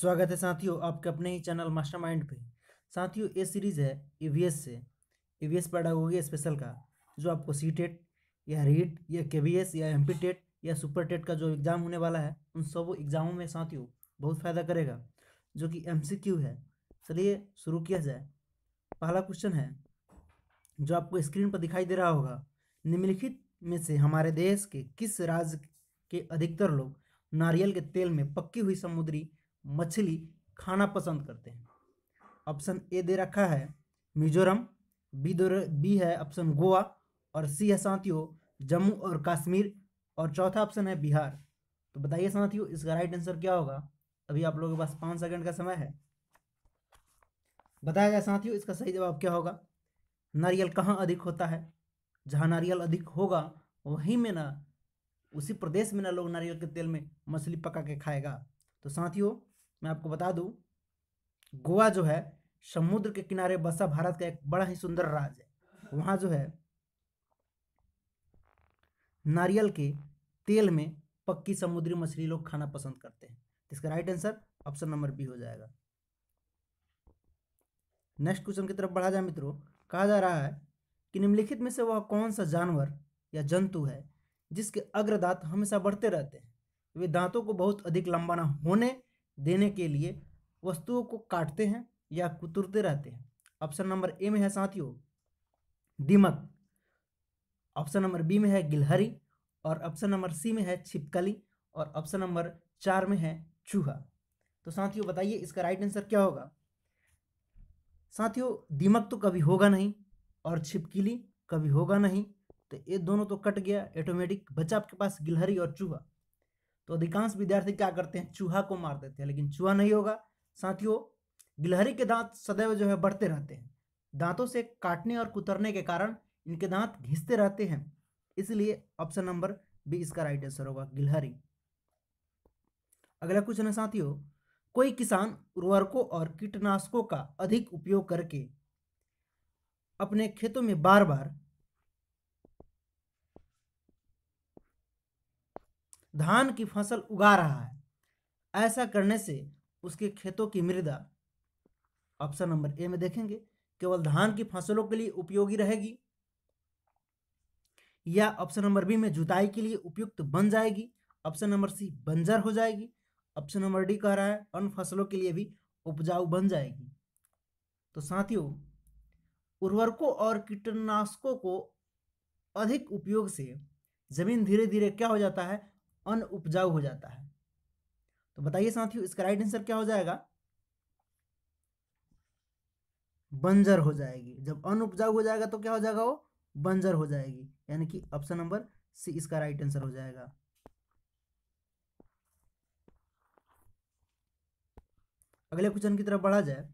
स्वागत है साथियों आपके अपने ही चैनल मास्टरमाइंड पे साथियों ये सीरीज़ है ईवीएस e से ईवीएस पैडागोगी स्पेशल का जो आपको सी टेट e या रीट e या केवीएस या पी टेट या सुपर टेट का जो एग्ज़ाम होने वाला है उन सब एग्ज़ामों में साथियों बहुत फ़ायदा करेगा जो कि एम है चलिए शुरू किया जाए पहला क्वेश्चन है जो आपको स्क्रीन पर दिखाई दे रहा होगा निम्नलिखित में से हमारे देश के किस राज्य के अधिकतर लोग नारियल के तेल में पक्की हुई समुद्री मछली खाना पसंद करते हैं ऑप्शन ए दे रखा है मिजोरम बी दो बी है ऑप्शन गोवा और सी है साथियों जम्मू और कश्मीर और चौथा ऑप्शन है बिहार तो बताइए साथियों इसका राइट आंसर क्या होगा अभी आप लोगों के पास पाँच सेकंड का समय है बताया जाए साथियों इसका सही जवाब क्या होगा नारियल कहाँ अधिक होता है जहाँ नारियल अधिक होगा वहीं में ना उसी प्रदेश में ना लोग नारियल के तेल में मछली पका के खाएगा तो साथियों मैं आपको बता दूं गोवा जो है समुद्र के किनारे बसा भारत का एक बड़ा ही सुंदर राज्य है वहां जो है नारियल के तेल में पक्की समुद्री मछली लोग खाना पसंद करते हैं इसका right answer option number B हो जाएगा नेक्स्ट क्वेश्चन की तरफ बढ़ा जाए मित्रों कहा जा रहा है कि निम्नलिखित में से वह कौन सा जानवर या जंतु है जिसके अग्रदांत हमेशा बढ़ते रहते हैं वे दांतों को बहुत अधिक लंबा ना होने देने के लिए वस्तुओं को काटते हैं या कुतुरते रहते हैं ऑप्शन नंबर ए में है साथियों दीमक ऑप्शन नंबर बी में है गिलहरी और ऑप्शन नंबर सी में है छिपकली और ऑप्शन नंबर चार में है चूहा तो साथियों बताइए इसका राइट आंसर क्या होगा साथियों दीमक तो कभी होगा नहीं और छिपकली कभी होगा नहीं तो ये दोनों तो कट गया ऑटोमेटिक बचा आपके पास गिलहरी और चूहा तो अधिकांश विद्यार्थी क्या करते हैं चूहा को मार देते हैं लेकिन चूहा नहीं होगा साथियों गिलहरी के दांत सदैव जो है बढ़ते रहते हैं दांतों से काटने और कुतरने के कारण इनके दांत घिसते रहते हैं इसलिए ऑप्शन नंबर बी इसका राइट आंसर होगा गिलहरी अगला क्वेश्चन है साथियों कोई किसान उर्वरकों और कीटनाशकों का अधिक उपयोग करके अपने खेतों में बार बार धान की फसल उगा रहा है ऐसा करने से उसके खेतों की मृदा ऑप्शन नंबर ए में देखेंगे केवल धान की फसलों के लिए उपयोगी रहेगी या ऑप्शन नंबर बी में जुताई के लिए उपयुक्त बन जाएगी ऑप्शन नंबर सी बंजर हो जाएगी ऑप्शन नंबर डी कह रहा है अन्य फसलों के लिए भी उपजाऊ बन जाएगी तो साथियों उर्वरकों और कीटनाशकों को अधिक उपयोग से जमीन धीरे धीरे क्या हो जाता है अन उपजाऊ हो जाता है तो बताइए साथियों इसका राइट आंसर क्या हो जाएगा बंजर हो जाएगी जब अन उपजाऊ हो जाएगा तो क्या हो जाएगा वो बंजर हो जाएगी यानी कि ऑप्शन नंबर सी इसका राइट आंसर हो जाएगा अगले क्वेश्चन की तरफ बढ़ा जाए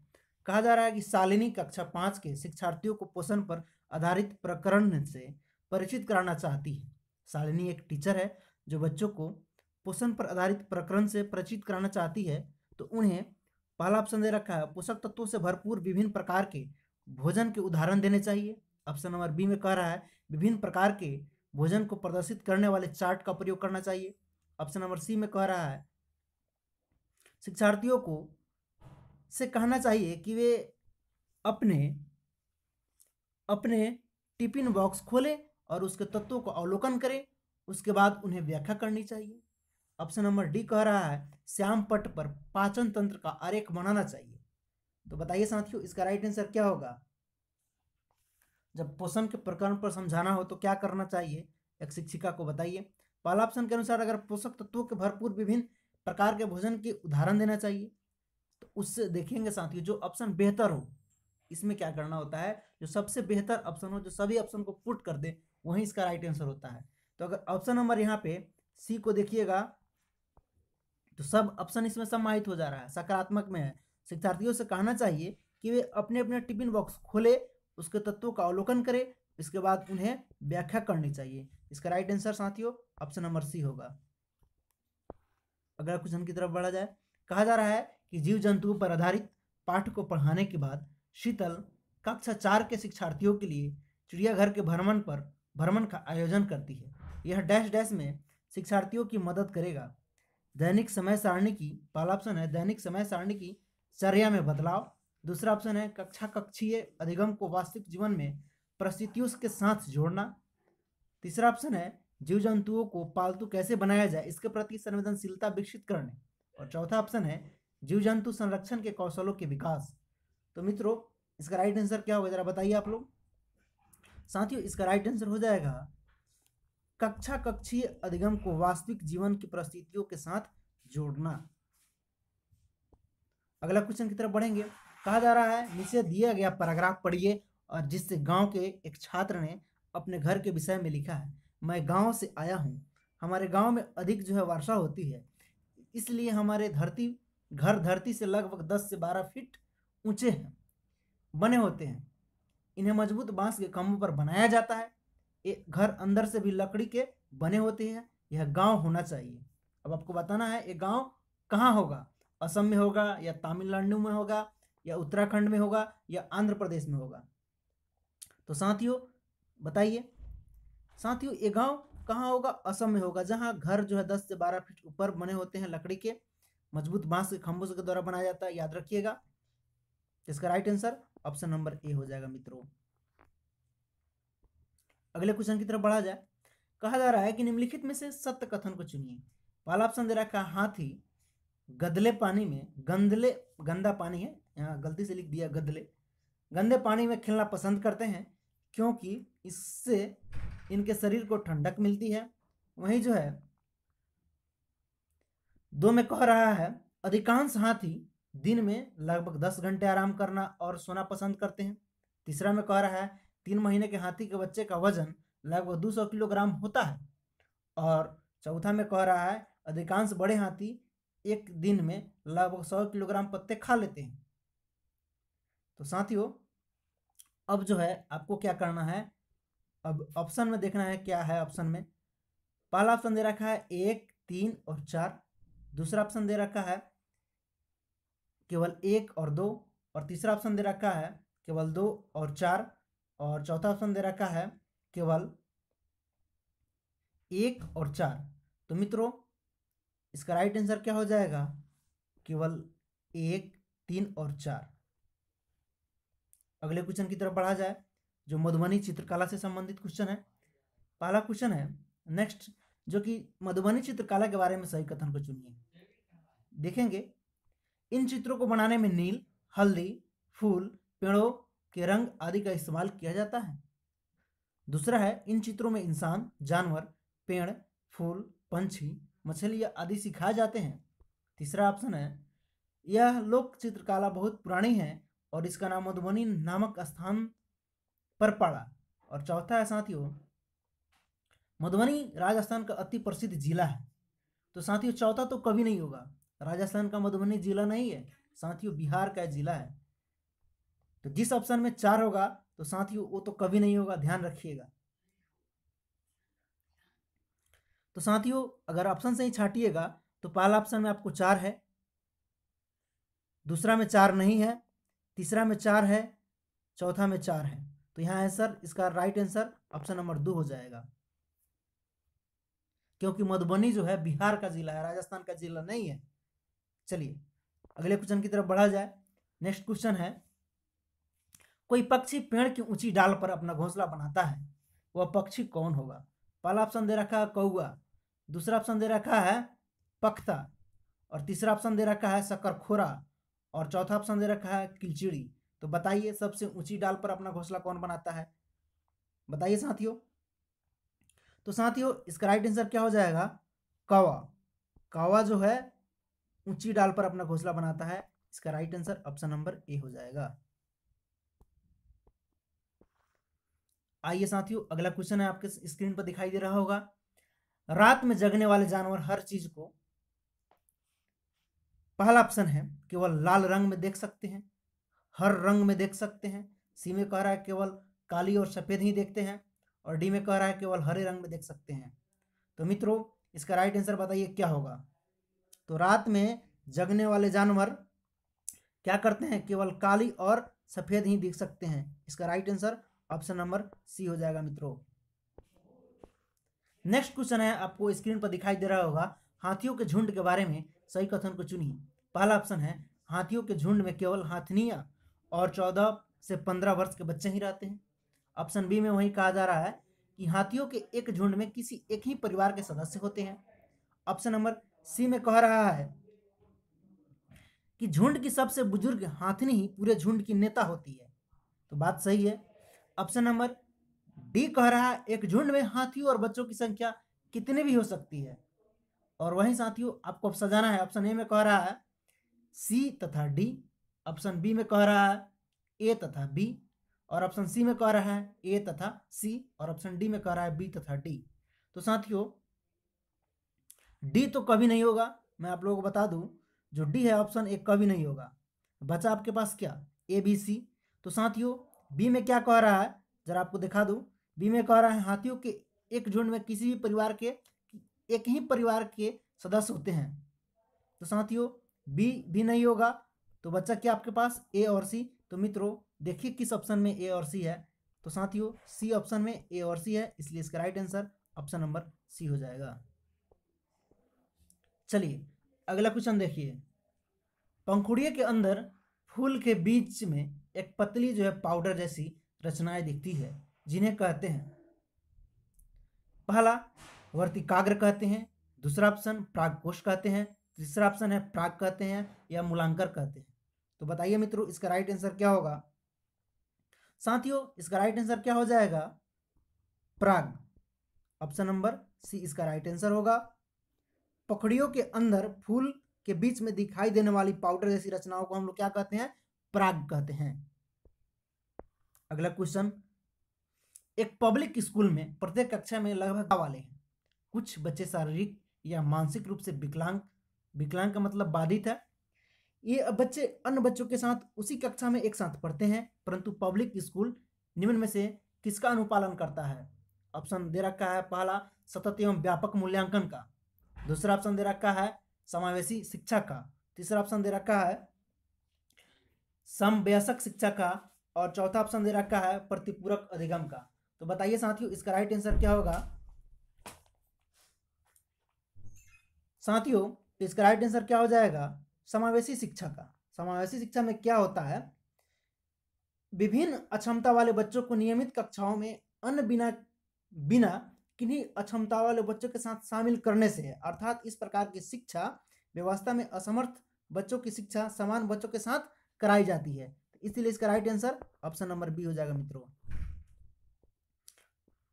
कहा जा रहा है कि शालिनी कक्षा पांच के शिक्षार्थियों को पोषण पर आधारित प्रकरण से परिचित कराना चाहती है शालिनी एक टीचर है जो बच्चों को पोषण पर आधारित प्रकरण से परिचित कराना चाहती है तो उन्हें पहला ऑप्शन दे रखा है पोषक तत्वों से भरपूर विभिन्न प्रकार के भोजन के उदाहरण देने चाहिए ऑप्शन नंबर बी में कह रहा है विभिन्न प्रकार के भोजन को प्रदर्शित करने वाले चार्ट का प्रयोग करना चाहिए ऑप्शन नंबर सी में कह रहा है शिक्षार्थियों को से कहना चाहिए कि वे अपने अपने टिफिन बॉक्स खोलें और उसके तत्वों का अवलोकन करें उसके बाद उन्हें व्याख्या करनी चाहिए ऑप्शन नंबर डी कह रहा है श्याम पट पर पाचन तंत्र का आरेख बनाना चाहिए तो बताइए साथियों इसका राइट आंसर क्या होगा जब पोषण के प्रकरण पर समझाना हो तो क्या करना चाहिए एक शिक्षिका को बताइए पहला ऑप्शन के अनुसार अगर पोषक तत्वों के भरपूर विभिन्न प्रकार के भोजन के उदाहरण देना चाहिए तो उससे देखेंगे साथियों जो ऑप्शन बेहतर हो इसमें क्या करना होता है जो सबसे बेहतर ऑप्शन हो जो सभी ऑप्शन को पुट कर दे वही इसका राइट आंसर होता है तो अगर ऑप्शन नंबर यहाँ पे सी को देखिएगा तो सब ऑप्शन इसमें समाहित हो जा रहा है सकारात्मक में है शिक्षार्थियों से कहना चाहिए कि वे अपने अपने टिफिन बॉक्स खोले उसके तत्वों का अवलोकन करें इसके बाद उन्हें व्याख्या करनी चाहिए इसका राइट आंसर साथियों ऑप्शन नंबर सी होगा अगला क्वेश्चन की तरफ बढ़ा जाए कहा जा रहा है कि जीव जंतुओं पर आधारित पाठ को पढ़ाने के बाद शीतल कक्षा चार के शिक्षार्थियों के लिए चिड़ियाघर के भ्रमण पर भ्रमण का आयोजन करती है यह डैश डैश में शिक्षार्थियों की मदद करेगा दैनिक समय सारणी की पहला ऑप्शन है दैनिक समय सारणी की चर्या में बदलाव दूसरा ऑप्शन है कक्षा कक्षीय अधिगम को वास्तविक जीवन में परिस्थितियों के साथ जोड़ना तीसरा ऑप्शन है जीव जंतुओं को पालतू कैसे बनाया जाए इसके प्रति संवेदनशीलता विकसित करने और चौथा ऑप्शन है जीव जंतु संरक्षण के कौशलों के विकास तो मित्रों इसका राइट आंसर क्या होगा जरा बताइए आप लोग साथियों इसका राइट आंसर हो जाएगा कक्षा कक्षीय अधिगम को वास्तविक जीवन की परिस्थितियों के साथ जोड़ना अगला क्वेश्चन की तरफ बढ़ेंगे कहा जा रहा है नीचे दिया गया पैराग्राफ पढ़िए और जिससे गांव के एक छात्र ने अपने घर के विषय में लिखा है मैं गांव से आया हूँ हमारे गांव में अधिक जो है वर्षा होती है इसलिए हमारे धरती घर धरती से लगभग दस से बारह फीट ऊंचे हैं बने होते हैं इन्हें मजबूत बांस के खम्भों पर बनाया जाता है एक घर अंदर से भी लकड़ी के बने होते हैं यह गांव होना चाहिए अब आपको बताना है ये गांव कहाँ होगा असम में होगा या तमिलनाडु में होगा या उत्तराखंड में होगा या आंध्र प्रदेश में होगा तो साथियों बताइए साथियों ये गांव कहाँ होगा असम में होगा जहाँ घर जो है दस से बारह फीट ऊपर बने होते हैं लकड़ी के मजबूत बांस के खम्भों के द्वारा बनाया जाता है याद रखिएगा इसका right answer option number A हो जाएगा मित्रों अगले क्वेश्चन की तरफ बढ़ा जाए कहा जा रहा है कि निम्नलिखित में से सत्य कथन को चुनिए पहला ऑप्शन दे रखा हाथी गदले पानी में गंदले गंदा पानी है यहाँ गलती से लिख दिया गदले गंदे पानी में खेलना पसंद करते हैं क्योंकि इससे इनके शरीर को ठंडक मिलती है वही जो है दो में कह रहा है अधिकांश हाथी दिन में लगभग दस घंटे आराम करना और सोना पसंद करते हैं तीसरा में कह रहा है तीन महीने के हाथी के बच्चे का वजन लगभग दो सौ किलोग्राम होता है और चौथा में कह रहा है अधिकांश बड़े हाथी एक दिन में लगभग सौ किलोग्राम पत्ते खा लेते हैं तो साथियों अब जो है आपको क्या करना है अब ऑप्शन में देखना है क्या है ऑप्शन में पहला ऑप्शन दे रखा है एक तीन और चार दूसरा ऑप्शन दे रखा है केवल एक और दो और तीसरा ऑप्शन दे रखा है केवल दो और चार और चौथा ऑप्शन दे रखा है केवल एक और चार तो मित्रों इसका राइट आंसर क्या हो जाएगा केवल एक तीन और चार अगले क्वेश्चन की तरफ बढ़ा जाए जो मधुबनी चित्रकला से संबंधित क्वेश्चन है पहला क्वेश्चन है नेक्स्ट जो कि मधुबनी चित्रकला के बारे में सही कथन को चुनिए देखेंगे इन चित्रों को बनाने में नील हल्दी फूल पेड़ों के रंग आदि का इस्तेमाल किया जाता है दूसरा है इन चित्रों में इंसान जानवर पेड़ फूल पंछी मछली आदि सिखाए जाते हैं तीसरा ऑप्शन है यह लोक चित्रकला बहुत पुरानी है और इसका नाम मधुबनी नामक स्थान पर पड़ा और चौथा है साथियों मधुबनी राजस्थान का अति प्रसिद्ध जिला है तो साथियों चौथा तो कभी नहीं होगा राजस्थान का मधुबनी जिला नहीं है साथियों बिहार का जिला है तो जिस ऑप्शन में चार होगा तो साथियों वो तो कभी नहीं होगा ध्यान रखिएगा तो साथियों अगर ऑप्शन से ही छाटिएगा तो पहला ऑप्शन में आपको चार है दूसरा में चार नहीं है तीसरा में चार है चौथा में चार है तो यहाँ आंसर इसका राइट आंसर ऑप्शन नंबर दो हो जाएगा क्योंकि मधुबनी जो है बिहार का जिला है राजस्थान का जिला नहीं है चलिए अगले क्वेश्चन की तरफ बढ़ा जाए नेक्स्ट क्वेश्चन है कोई पक्षी पेड़ की ऊंची डाल पर अपना घोंसला बनाता है वह पक्षी कौन होगा पहला ऑप्शन दे रखा है कौआ दूसरा ऑप्शन दे रखा है पख्ता और तीसरा ऑप्शन दे रखा है सकरखोरा और चौथा ऑप्शन दे रखा है किलचिड़ी तो बताइए सबसे ऊंची डाल पर अपना घोंसला कौन बनाता है बताइए साथियों तो साथियों इसका राइट आंसर क्या हो जाएगा कौवा कौवा जो है ऊंची डाल पर अपना घोंसला बनाता है इसका right answer option number A हो जाएगा आइए साथियों अगला क्वेश्चन है आपके स्क्रीन पर दिखाई दे रहा होगा रात में जगने वाले जानवर हर चीज को पहला ऑप्शन है केवल लाल रंग में देख सकते हैं हर रंग में देख सकते हैं सी में कह रहा है केवल काली और सफेद ही देखते हैं और डी में कह रहा है केवल हरे रंग में देख सकते हैं तो मित्रों इसका राइट आंसर बताइए क्या होगा तो रात में जगने वाले जानवर क्या करते हैं केवल काली और सफेद ही देख सकते हैं इसका right answer option number C हो जाएगा मित्रों नेक्स्ट क्वेश्चन है आपको स्क्रीन पर दिखाई दे रहा होगा हाथियों के झुंड के बारे में सही कथन को चुनिए पहला ऑप्शन है हाथियों के झुंड में केवल हाथनिया और चौदह से पंद्रह वर्ष के बच्चे ही रहते हैं ऑप्शन बी में वही कहा जा रहा है कि हाथियों के एक झुंड में किसी एक ही परिवार के सदस्य होते हैं ऑप्शन नंबर सी में कह रहा है कि झुंड की सबसे बुजुर्ग हाथनी ही पूरे झुंड की नेता होती है तो बात सही है ऑप्शन नंबर डी कह रहा है एक झुंड में हाथियों और बच्चों की संख्या कितनी भी हो सकती है और वहीं साथियों आपको अब सजाना है ऑप्शन ए में कह रहा है सी तथा डी ऑप्शन बी में कह रहा है ए तथा बी और ऑप्शन सी में कह रहा है ए तथा सी और ऑप्शन डी में कह रहा है बी तथा डी तो साथियों डी तो कभी नहीं होगा मैं आप लोगों को बता दूं जो डी है ऑप्शन ए कभी नहीं होगा बचा आपके पास क्या ए बी सी तो साथियों बी में क्या कह रहा है जरा आपको दिखा दूँ बी में कह रहा है हाथियों के एक झुंड में किसी भी परिवार के एक ही परिवार के सदस्य होते हैं तो साथियों बी भी नहीं होगा तो बच्चा क्या आपके पास ए और सी तो मित्रों देखिए किस ऑप्शन में ए और सी है तो साथियों सी ऑप्शन में ए और सी है इसलिए इसका right answer option number C हो जाएगा चलिए अगला क्वेश्चन देखिए पंखुड़िए के अंदर फूल के बीच में एक पतली जो है पाउडर जैसी रचनाएं दिखती है जिन्हें कहते हैं पहला वर्तिकाग्र कहते हैं दूसरा ऑप्शन प्रागकोश कहते हैं तीसरा ऑप्शन है प्राग कहते हैं या मूलांकर कहते हैं तो बताइए मित्रों इसका राइट आंसर क्या होगा साथियों इसका राइट आंसर क्या हो जाएगा प्राग ऑप्शन नंबर सी इसका राइट आंसर होगा पखड़ियों के अंदर फूल के बीच में दिखाई देने वाली पाउडर जैसी रचनाओं को हम लोग क्या कहते हैं प्राग कहते हैं अगला क्वेश्चन एक पब्लिक स्कूल में प्रत्येक कक्षा में लगभग वाले हैं कुछ बच्चे शारीरिक या मानसिक रूप से विकलांग विकलांग का मतलब बाधित है ये बच्चे अन्य बच्चों के साथ उसी कक्षा में एक साथ पढ़ते हैं परंतु पब्लिक स्कूल निम्न में से किसका अनुपालन करता है ऑप्शन दे रखा है पहला सतत एवं व्यापक मूल्यांकन का दूसरा ऑप्शन दे रखा है समावेशी शिक्षा का तीसरा ऑप्शन दे रखा है समव्यसक शिक्षा का और चौथा ऑप्शन दे रखा है प्रतिपूरक अधिगम का तो बताइए साथियों इसका राइट आंसर क्या होगा साथियों इसका राइट आंसर क्या हो जाएगा समावेशी शिक्षा का समावेशी शिक्षा में क्या होता है विभिन्न अक्षमता वाले बच्चों को नियमित कक्षाओं में अन्य बिना बिना किन्हीं अक्षमता वाले बच्चों के साथ शामिल करने से अर्थात इस प्रकार की शिक्षा व्यवस्था में असमर्थ बच्चों की शिक्षा समान बच्चों के साथ कराई जाती है इसीलिए इसका right answer option number B हो जाएगा मित्रों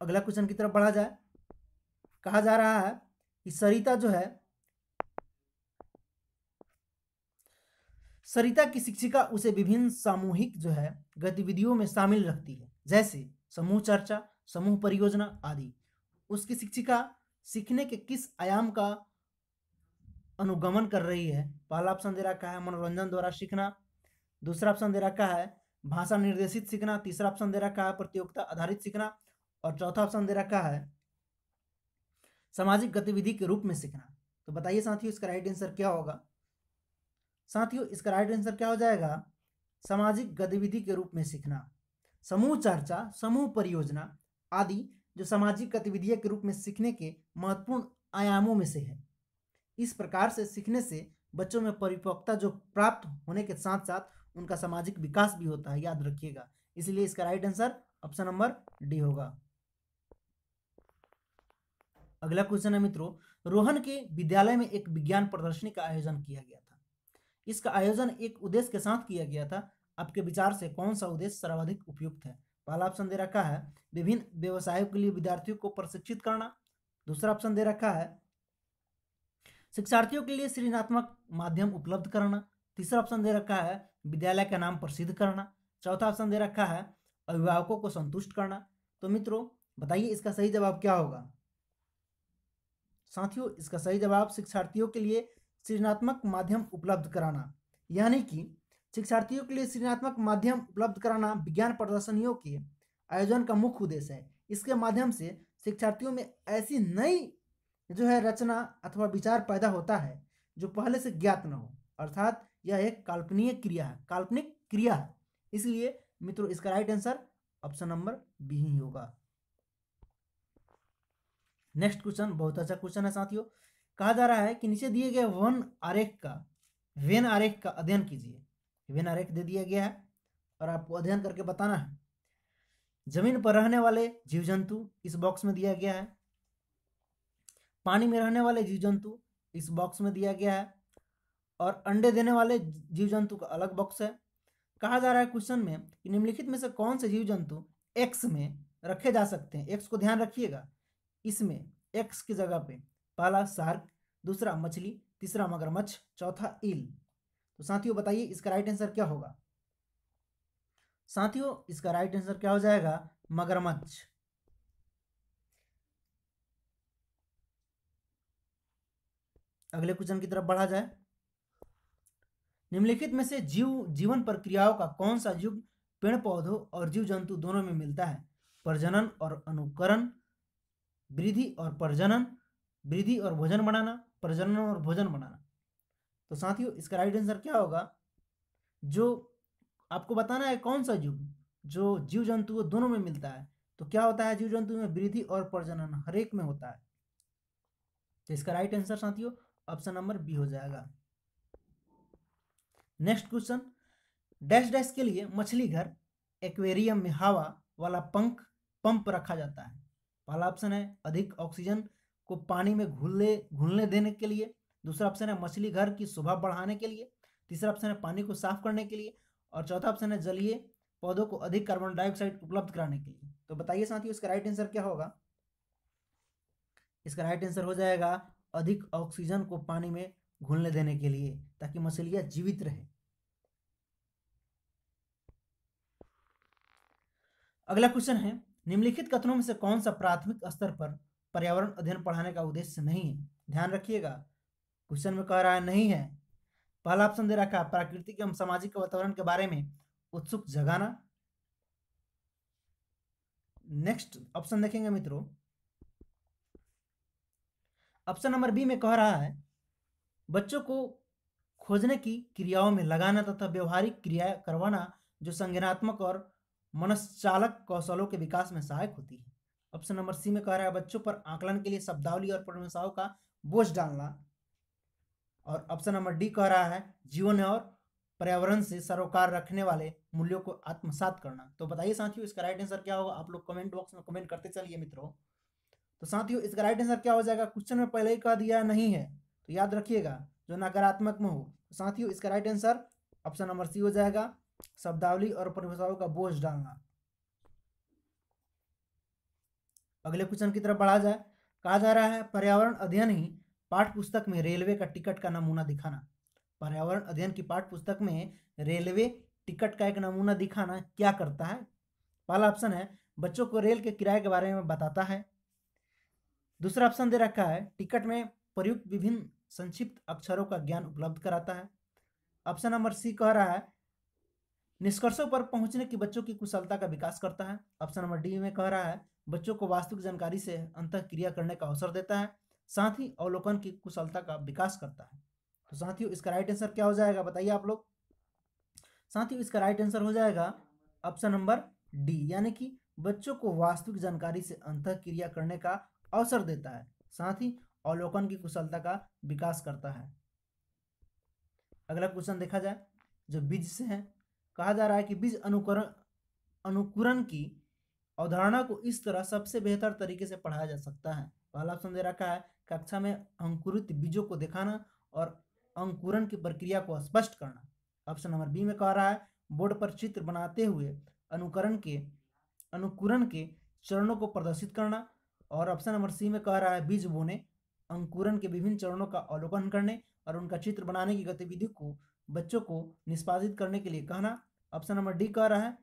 अगला क्वेश्चन की तरफ बढ़ा जाए कहा जा रहा है कि सरिता जो है सरिता की शिक्षिका उसे विभिन्न सामूहिक जो है गतिविधियों में शामिल रखती है जैसे समूह चर्चा समूह परियोजना आदि उसकी शिक्षिका सीखने के किस आयाम का अनुगमन कर रही है पहला ऑप्शन दे रखा है मनोरंजन द्वारा सीखना दूसरा ऑप्शन दे रखा है भाषा निर्देशित सीखना तीसरा ऑप्शन दे रखा है प्रतियोगिता आधारित सीखना और चौथा ऑप्शन दे रखा है सामाजिक गतिविधि के रूप में सीखना तो बताइए साथियों इसका राइट आंसर क्या होगा साथियों इसका राइट आंसर क्या हो जाएगा सामाजिक गतिविधि के रूप में सीखना समूह चर्चा समूह परियोजना आदि जो सामाजिक गतिविधियों के रूप में सीखने के महत्वपूर्ण आयामों में से है इस प्रकार से सीखने से बच्चों में परिपक्वता जो प्राप्त होने के साथ साथ उनका सामाजिक विकास भी होता है याद रखिएगा इसलिए इसका right answer option number D होगा अगला क्वेश्चन है मित्रों रोहन के विद्यालय में एक विज्ञान प्रदर्शनी का आयोजन किया गया था इसका आयोजन एक उद्देश्य के साथ किया गया था आपके विचार से कौन सा उद्देश्य सर्वाधिक उपयुक्त है पहला ऑप्शन दे रखा है विभिन्न व्यवसायों के लिए विद्यार्थियों को प्रशिक्षित करना दूसरा ऑप्शन दे रखा है शिक्षार्थियों के लिए सृजनात्मक माध्यम उपलब्ध कराना तीसरा ऑप्शन दे रखा है विद्यालय का नाम प्रसिद्ध करना चौथा ऑप्शन दे रखा है अभिभावकों को संतुष्ट करना तो मित्रों बताइए इसका सही जवाब क्या होगा साथियों इसका सही जवाब शिक्षार्थियों के लिए सृजनात्मक माध्यम उपलब्ध कराना यानी कि शिक्षार्थियों के लिए सृजनात्मक माध्यम उपलब्ध कराना विज्ञान प्रदर्शनियों के आयोजन का मुख्य उद्देश्य है इसके माध्यम से शिक्षार्थियों में ऐसी नई जो है रचना अथवा विचार पैदा होता है जो पहले से ज्ञात न हो अर्थात यह एक काल्पनीय क्रिया है काल्पनिक क्रिया है इसलिए मित्रों इसका right answer option number B ही होगा नेक्स्ट क्वेश्चन बहुत अच्छा क्वेश्चन है साथियों कहा जा रहा है कि नीचे दिए गए वन आरेख का वेन आरेख का अध्ययन कीजिए वेन आरेख दे दिया गया है और आपको अध्ययन करके बताना है जमीन पर रहने वाले जीव जंतु इस बॉक्स में दिया गया है पानी में रहने वाले जीव जंतु इस बॉक्स में दिया गया है और अंडे देने वाले जीव जंतु का अलग बॉक्स है कहा जा रहा है क्वेश्चन में कि निम्नलिखित में से कौन से जीव जंतु एक्स में रखे जा सकते हैं एक्स को ध्यान रखिएगा इसमें एक्स की जगह पे पहला सार्क दूसरा मछली तीसरा मगरमच्छ चौथा ईल तो साथियों बताइए इसका राइट आंसर क्या होगा साथियों इसका राइट आंसर क्या हो जाएगा मगरमच्छ अगले क्वेश्चन की तरफ बढ़ा जाए निम्नलिखित में से जीव जीवन प्रक्रियाओं का कौन सा युग पेड़ पौधों और जीव जंतु दोनों में मिलता है प्रजनन और अनुकरण वृद्धि और प्रजनन वृद्धि और भोजन बनाना प्रजनन और भोजन बनाना तो साथियों इसका राइट आंसर क्या होगा जो आपको बताना है कौन सा युग जो जीव जंतु दोनों में मिलता है तो क्या होता है जीव जंतु में वृद्धि और प्रजनन हरेक में होता है तो इसका राइट आंसर साथियों ऑप्शन नंबर बी हो जाएगा नेक्स्ट क्वेश्चन डैश डैश के लिए मछली घर एक्वेरियम में हवा वाला पंख पंप रखा जाता है पहला ऑप्शन है अधिक ऑक्सीजन को पानी में घुलने घुलने देने के लिए दूसरा ऑप्शन है मछली घर की शोभा बढ़ाने के लिए तीसरा ऑप्शन है पानी को साफ करने के लिए और चौथा ऑप्शन है जलीय पौधों को अधिक कार्बन डाइऑक्साइड उपलब्ध कराने के लिए तो बताइए साथियों इसका राइट आंसर क्या होगा इसका राइट आंसर हो जाएगा अधिक ऑक्सीजन को पानी में घुलने देने के लिए ताकि मछलियाँ जीवित रहे अगला क्वेश्चन है निम्नलिखित कथनों में से कौन सा प्राथमिक स्तर पर पर्यावरण अध्ययन पढ़ाने का उद्देश्य नहीं है ध्यान रखिएगा क्वेश्चन में कह रहा है नहीं है पहला ऑप्शन दे रखा है प्राकृतिक एवं सामाजिक वातावरण के बारे में उत्सुक जगाना नेक्स्ट ऑप्शन देखेंगे मित्रों ऑप्शन नंबर बी में कह रहा है बच्चों को खोजने की क्रियाओं में लगाना तथा व्यवहारिक क्रिया करवाना जो संज्ञानात्मक और मनस्चालक कौशलों के विकास में सहायक होती है ऑप्शन नंबर सी में कह रहा है बच्चों पर आकलन के लिए शब्दावली और प्रभाषाओं का बोझ डालना और ऑप्शन नंबर डी कह रहा है जीवन और पर्यावरण से सरोकार रखने वाले मूल्यों को आत्मसात करना तो बताइए साथियों इसका राइट आंसर क्या होगा आप लोग कमेंट बॉक्स में कमेंट करते चलिए मित्रों तो साथियों इसका राइट आंसर क्या हो जाएगा क्वेश्चन में पहले ही कह दिया नहीं है तो याद रखिएगा जो नकारात्मक में हो तो साथियों इसका right answer option number C हो जाएगा शब्दावली और परिभाषाओं का बोझ डालना अगले क्वेश्चन की तरफ बढ़ा जाए कहा जा रहा है पर्यावरण अध्ययन ही पाठ पुस्तक में रेलवे का टिकट का नमूना दिखाना पर्यावरण अध्ययन की पाठ पुस्तक में रेलवे टिकट का एक नमूना दिखाना क्या करता है पहला ऑप्शन है बच्चों को रेल के किराए के बारे में बताता है दूसरा ऑप्शन दे रखा है टिकट में प्रयुक्त विभिन्न संक्षिप्त अक्षरों का ज्ञान उपलब्ध कराता है ऑप्शन नंबर सी कह रहा है निष्कर्षों पर पहुंचने की बच्चों की कुशलता का विकास करता है ऑप्शन नंबर डी में कह रहा है बच्चों को वास्तविक जानकारी से अंत क्रिया करने का अवसर देता है साथ ही अवलोकन की कुशलता का विकास करता है तो साथियों इसका राइट आंसर क्या हो जाएगा बताइए आप लोग साथियों इसका राइट आंसर हो जाएगा ऑप्शन नंबर डी यानी कि बच्चों को वास्तविक जानकारी से अंत क्रिया करने का अवसर देता है साथ ही अवलोकन की कुशलता का विकास करता है अगला क्वेश्चन देखा जाए जो बीज से है कहा जा रहा है कि बीज अनुकरण अनुकूरण की अवधारणा को इस तरह सबसे बेहतर तरीके से पढ़ाया जा सकता है पहला ऑप्शन दे रखा है कक्षा में अंकुरित बीजों को दिखाना और अंकुरण की प्रक्रिया को स्पष्ट करना ऑप्शन नंबर बी में कह रहा है बोर्ड पर चित्र बनाते हुए अनुकरण के अनुकूरण के चरणों को प्रदर्शित करना और ऑप्शन नंबर सी में कह रहा है बीज बोने अंकुरण के विभिन्न चरणों का अवलोकन करने और उनका चित्र बनाने की गतिविधि को बच्चों को निष्पादित करने के लिए कहना ऑप्शन नंबर डी कह रहा है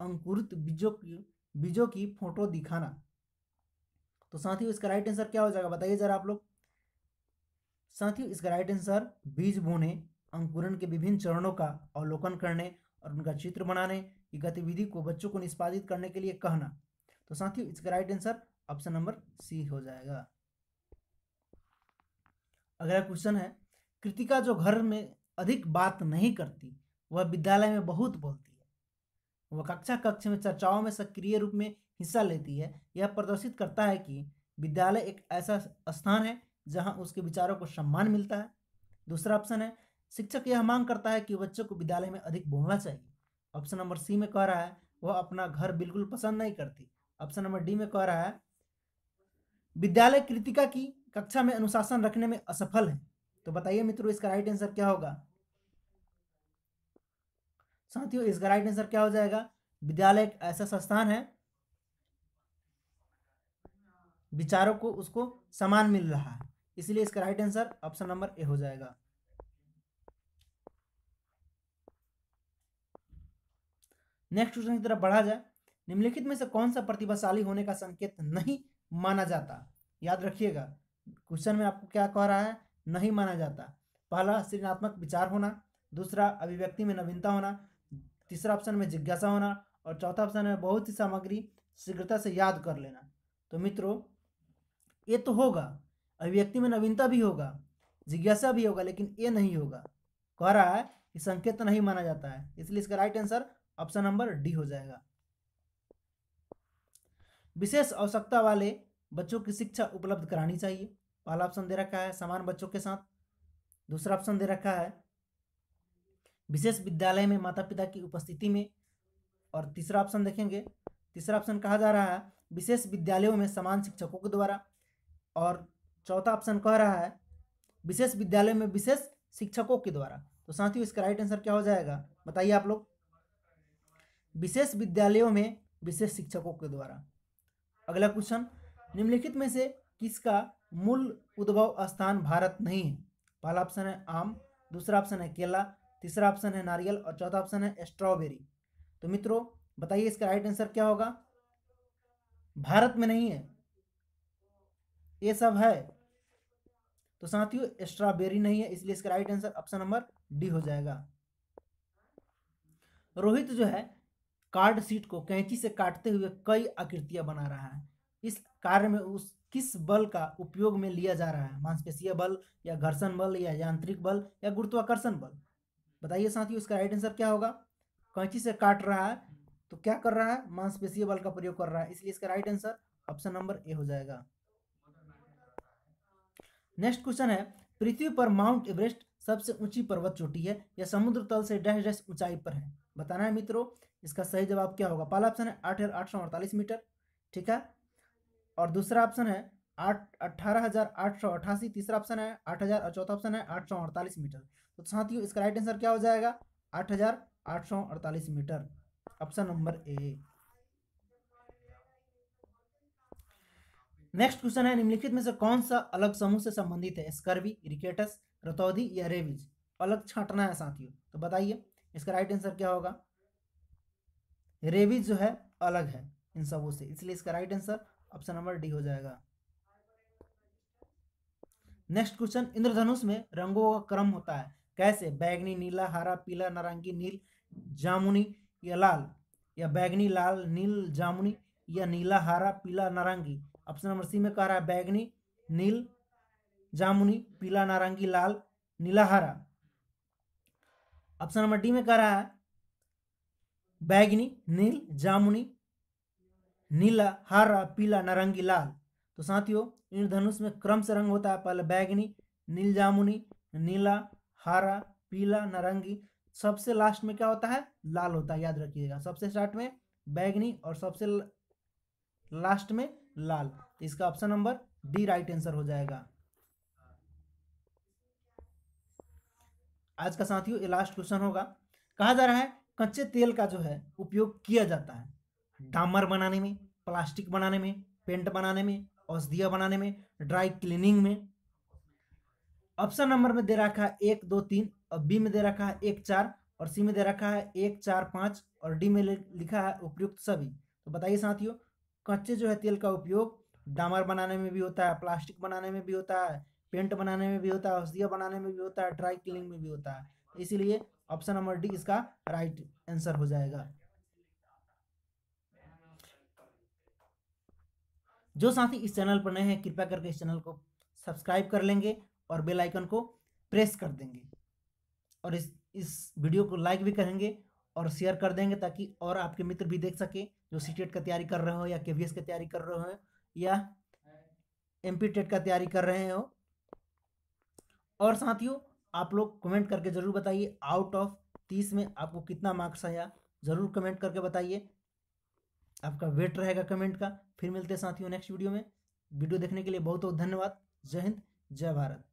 अंकुरित बीजों की बीजों की फोटो दिखाना तो साथियों इसका राइट आंसर क्या हो जाएगा बताइए जरा आप लोग साथियों इसका राइट आंसर बीज बोने अंकुरण के विभिन्न चरणों का अवलोकन करने और उनका चित्र बनाने की गतिविधि को बच्चों को निष्पादित करने के लिए कहना तो साथियों इसका right answer option number C हो जाएगा अगला क्वेश्चन है कृतिका जो घर में अधिक बात नहीं करती वह विद्यालय में बहुत बोलती है वह कक्षा कक्ष में चर्चाओं में सक्रिय रूप में हिस्सा लेती है यह प्रदर्शित करता है कि विद्यालय एक ऐसा स्थान है जहां उसके विचारों को सम्मान मिलता है दूसरा ऑप्शन है शिक्षक यह मांग करता है कि बच्चों को विद्यालय में अधिक बोलना चाहिए ऑप्शन नंबर सी में कह रहा है वह अपना घर बिल्कुल पसंद नहीं करती ऑप्शन नंबर डी में कह रहा है विद्यालय कृतिका की कक्षा में अनुशासन रखने में असफल है तो बताइए मित्रों इसका राइट आंसर क्या होगा साथियों इसका राइट आंसर क्या हो जाएगा विद्यालय एक ऐसा संस्थान है विचारों को उसको समान मिल रहा है इसलिए इसका right answer option number A हो जाएगा नेक्स्ट क्वेश्चन की तरफ बढ़ा जाए निम्नलिखित में से कौन सा प्रतिभाशाली होने का संकेत नहीं माना जाता याद रखिएगा क्वेश्चन में आपको क्या कह रहा है नहीं माना जाता पहला सृजनात्मक विचार होना दूसरा अभिव्यक्ति में नवीनता होना तीसरा ऑप्शन में जिज्ञासा होना और चौथा ऑप्शन में बहुत सी सामग्री शीघ्रता से याद कर लेना तो मित्रों ये तो होगा अभिव्यक्ति में नवीनता भी होगा जिज्ञासा भी होगा लेकिन ये नहीं होगा कह रहा है कि संकेत नहीं माना जाता है इसलिए इसका right answer option number D हो जाएगा विशेष आवश्यकता वाले बच्चों की शिक्षा उपलब्ध करानी चाहिए पहला ऑप्शन दे रखा है समान बच्चों के साथ दूसरा ऑप्शन दे रखा है विशेष विद्यालय में माता पिता की उपस्थिति में और तीसरा ऑप्शन देखेंगे तीसरा ऑप्शन कहा जा रहा है विशेष विद्यालयों में समान शिक्षकों के द्वारा और चौथा ऑप्शन कह रहा है विशेष विद्यालय में विशेष शिक्षकों के द्वारा तो साथियों इसका राइट आंसर क्या हो जाएगा बताइए आप लोग विशेष विद्यालयों में विशेष शिक्षकों के द्वारा अगला क्वेश्चन निम्नलिखित में से किसका मूल उद्भव स्थान भारत नहीं है पहला ऑप्शन है आम दूसरा ऑप्शन है केला तीसरा ऑप्शन है नारियल और चौथा ऑप्शन है स्ट्रॉबेरी तो मित्रों बताइए इसका राइट आंसर क्या होगा भारत में नहीं है ये सब है तो साथियों स्ट्रॉबेरी नहीं है इसलिए इसका right answer option number D हो जाएगा रोहित जो है कार्ड सीट को कैंची से काटते हुए कई आकृतियां बना रहा है इस कार्य में उस किस बल का उपयोग में लिया जा रहा है मांसपेशीय बल या घर्षण बल या यांत्रिक बल या गुरुत्वाकर्षण बल बताइए साथियों इसका राइट आंसर क्या होगा कैंची से काट रहा है तो क्या कर रहा है मांसपेशीय बल का प्रयोग कर रहा है इसलिए इसका right answer option number A हो जाएगा नेक्स्ट क्वेश्चन है पृथ्वी पर माउंट एवरेस्ट सबसे ऊंची पर्वत चोटी है या समुद्र तल से डैश डैश ऊंचाई पर है बताना है मित्रों इसका सही जवाब क्या होगा पहला ऑप्शन है आठ हजार आठ सौ अड़तालीस मीटर ठीक है और दूसरा ऑप्शन है आठ अट्ठारह हजार आठ सौ अठासी तीसरा ऑप्शन है आठ हजार और चौथा ऑप्शन है आठ सौ अड़तालीस मीटर तो साथियों इसका राइट आंसर क्या हो जाएगा आठ हजार आठ सौ अड़तालीस metre option number A next question है निम्नलिखित में से कौन सा अलग समूह से संबंधित है स्कर्वी रिकेटस रतौदी या रेबीज अलग छांटना है साथियों तो बताइए इसका राइट आंसर क्या होगा रेबीज जो है अलग है इन सबों से इसलिए इसका right answer option number D हो जाएगा नेक्स्ट क्वेश्चन इंद्रधनुष में रंगों का क्रम होता है कैसे बैगनी नीला हरा पीला नारंगी नील जामुनी या लाल या बैगनी लाल नील जामुनी या नीला हरा पीला नारंगी ऑप्शन नंबर सी में कह रहा है बैगनी नील जामुनी पीला नारंगी लाल नीला हरा ऑप्शन नंबर डी में कह रहा है बैगनी नील जामुनी नीला हरा पीला नारंगी लाल तो साथियों इंद्रधनुष में क्रम से रंग होता है पहले बैगनी नील जामुनी नीला हरा पीला नारंगी सबसे लास्ट में क्या होता है लाल होता है याद रखिएगा सबसे स्टार्ट में बैगनी और सबसे लास्ट में लाल इसका option number D right answer हो जाएगा आज का साथियों ये लास्ट क्वेश्चन होगा कहा जा रहा है कच्चे तेल का जो है उपयोग किया जाता है डामर बनाने में प्लास्टिक बनाने में पेंट बनाने में औषधिया बनाने में ड्राई क्लीनिंग में ऑप्शन नंबर में दे रखा है एक दो तीन और बी में दे रखा है एक चार और सी में दे रखा है एक चार पाँच और डी में लिखा है उपयुक्त सभी तो बताइए साथियों कच्चे जो है तेल का उपयोग डामर बनाने में भी होता है प्लास्टिक बनाने में भी होता है पेंट बनाने में भी होता है औषधिया बनाने में भी होता है ड्राई क्लीनिंग में भी होता है इसीलिए ऑप्शन नंबर डी इसका राइट आंसर हो जाएगा जो साथी इस चैनल पर नए हैं कृपया करके इस चैनल को सब्सक्राइब कर लेंगे और बेल आइकन को प्रेस कर देंगे और इस इस वीडियो को लाइक भी करेंगे और शेयर कर देंगे ताकि और आपके मित्र भी देख सके जो सी टेट का तैयारी कर रहे हो या के वी एस की तैयारी कर रहे हो या एम पी टेट का तैयारी कर रहे हो और साथियों आप लोग कमेंट करके ज़रूर बताइए आउट ऑफ तीस में आपको कितना मार्क्स आया ज़रूर कमेंट करके बताइए आपका वेट रहेगा कमेंट का फिर मिलते हैं साथियों नेक्स्ट वीडियो में वीडियो देखने के लिए बहुत बहुत धन्यवाद जय हिंद जय भारत